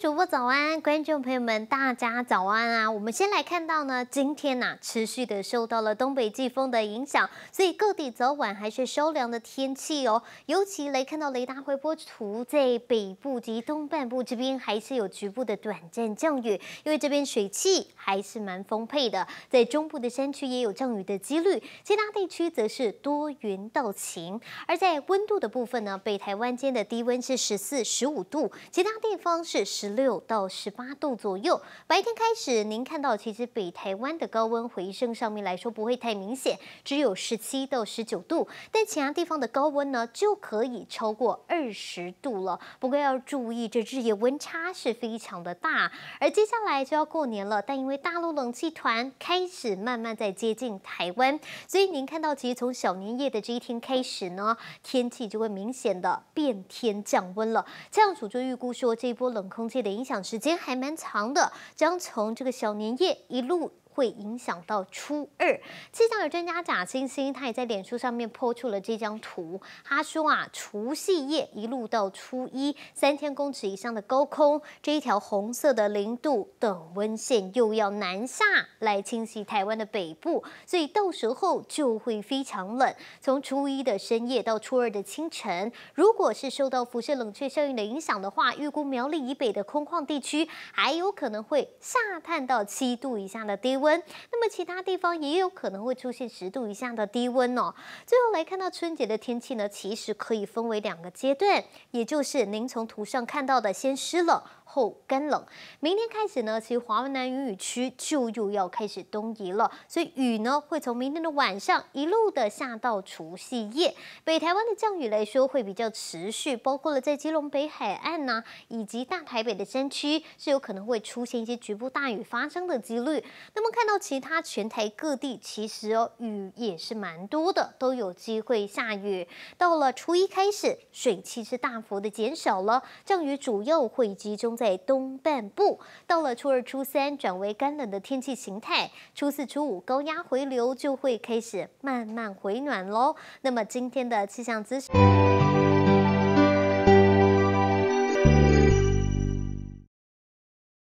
主播早安，观众朋友们，大家早安啊！我们先来看到呢，今天呐持续的受到了东北季风的影响，所以各地早晚还是稍凉的天气哦。尤其来看到雷达回波图，在北部及东半部这边还是有局部的短暂降雨，因为这边水汽还是蛮丰沛的。在中部的山区也有降雨的几率，其他地区则是多云到晴。而在温度的部分呢，北台湾间的低温是十四十五度，其他地方是十。六到十八度左右，白天开始，您看到其实北台湾的高温回升上面来说不会太明显，只有十七到十九度，但其他地方的高温呢就可以超过二十度了。不过要注意，这日夜温差是非常的大。而接下来就要过年了，但因为大陆冷气团开始慢慢在接近台湾，所以您看到其实从小年夜的这一天开始呢，天气就会明显的变天降温了。气象署就预估说，这一波冷空气。的影响时间还蛮长的，将从这个小年夜一路。会影响到初二气象的专家贾星星，他也在脸书上面抛出了这张图。他说啊，除夕夜一路到初一，三千公尺以上的高空，这一条红色的零度等温线又要南下来侵袭台湾的北部，所以到时候就会非常冷。从初一的深夜到初二的清晨，如果是受到辐射冷却效应的影响的话，预估苗栗以北的空旷地区还有可能会下探到七度以下的低温。温，那么其他地方也有可能会出现十度以下的低温哦。最后来看到春节的天气呢，其实可以分为两个阶段，也就是您从图上看到的，先湿冷。后干冷，明天开始呢，其实华南南雨雨区就又要开始东移了，所以雨呢会从明天的晚上一路的下到除夕夜。北台湾的降雨来说会比较持续，包括了在基隆北海岸呢，以及大台北的山区是有可能会出现一些局部大雨发生的几率。那么看到其他全台各地，其实哦雨也是蛮多的，都有机会下雨。到了初一开始，水汽是大幅的减少了，降雨主要会集中。在东半部，到了初二、初三，转为干冷的天气形态。初四、初五，高压回流就会开始慢慢回暖喽。那么今天的气象资讯。